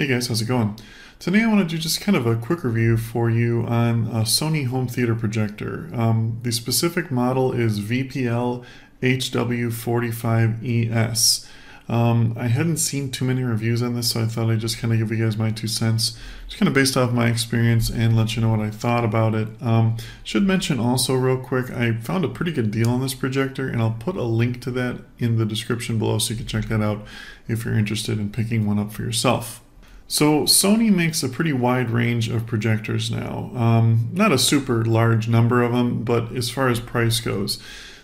Hey guys, how's it going? Today I want to do just kind of a quick review for you on a Sony home theater projector. Um, the specific model is VPL HW45ES. Um, I hadn't seen too many reviews on this, so I thought I'd just kind of give you guys my two cents, just kind of based off my experience and let you know what I thought about it. Um, should mention also real quick, I found a pretty good deal on this projector, and I'll put a link to that in the description below so you can check that out if you're interested in picking one up for yourself. So Sony makes a pretty wide range of projectors now. Um, not a super large number of them, but as far as price goes.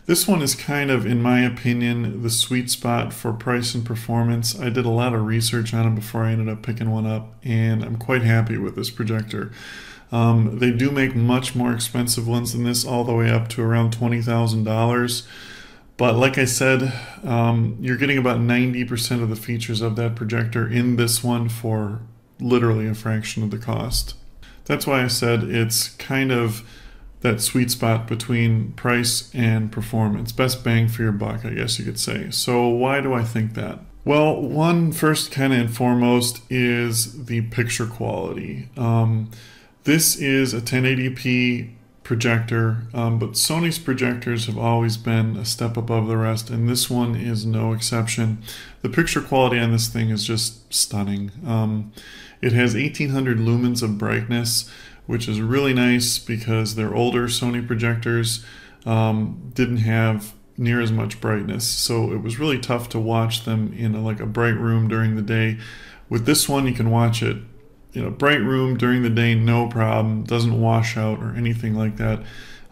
This one is kind of, in my opinion, the sweet spot for price and performance. I did a lot of research on it before I ended up picking one up, and I'm quite happy with this projector. Um, they do make much more expensive ones than this, all the way up to around $20,000. But like I said, um, you're getting about 90% of the features of that projector in this one for literally a fraction of the cost. That's why I said it's kind of that sweet spot between price and performance. Best bang for your buck, I guess you could say. So why do I think that? Well, one first kind of and foremost is the picture quality. Um, this is a 1080p projector, um, but Sony's projectors have always been a step above the rest, and this one is no exception. The picture quality on this thing is just stunning. Um, it has 1800 lumens of brightness, which is really nice because their older Sony projectors um, didn't have near as much brightness, so it was really tough to watch them in a, like a bright room during the day. With this one, you can watch it you know, bright room during the day, no problem, doesn't wash out or anything like that,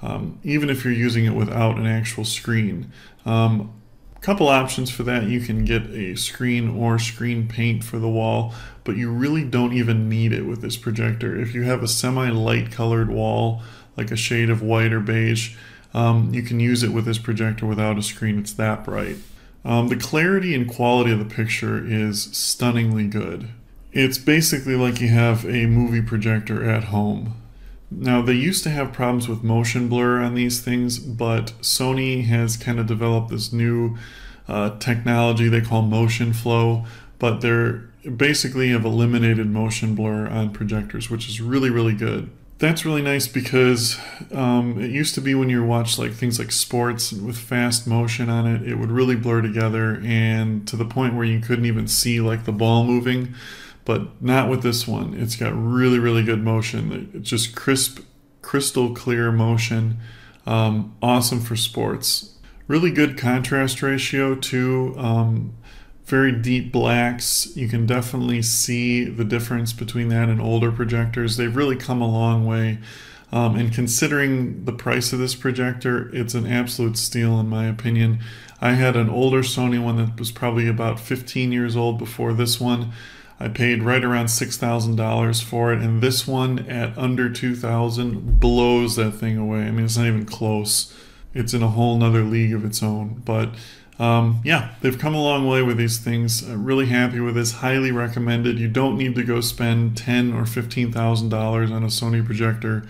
um, even if you're using it without an actual screen. Um, couple options for that. You can get a screen or screen paint for the wall, but you really don't even need it with this projector. If you have a semi-light colored wall, like a shade of white or beige, um, you can use it with this projector without a screen. It's that bright. Um, the clarity and quality of the picture is stunningly good. It's basically like you have a movie projector at home. Now, they used to have problems with motion blur on these things, but Sony has kind of developed this new uh, technology they call motion flow, but they're basically have eliminated motion blur on projectors, which is really, really good. That's really nice because um, it used to be when you watch like things like sports with fast motion on it, it would really blur together and to the point where you couldn't even see like the ball moving but not with this one. It's got really, really good motion. It's just crisp, crystal clear motion. Um, awesome for sports. Really good contrast ratio too. Um, very deep blacks. You can definitely see the difference between that and older projectors. They've really come a long way. Um, and considering the price of this projector, it's an absolute steal in my opinion. I had an older Sony one that was probably about 15 years old before this one. I paid right around $6,000 for it, and this one at under 2000 blows that thing away. I mean, it's not even close. It's in a whole nother league of its own, but um, yeah, they've come a long way with these things. I'm really happy with this. Highly recommended. You don't need to go spend ten or fifteen thousand dollars on a Sony projector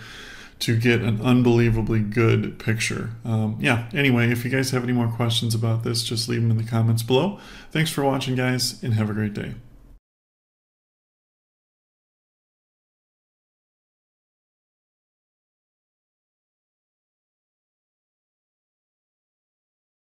to get an unbelievably good picture. Um, yeah. Anyway, if you guys have any more questions about this, just leave them in the comments below. Thanks for watching, guys, and have a great day.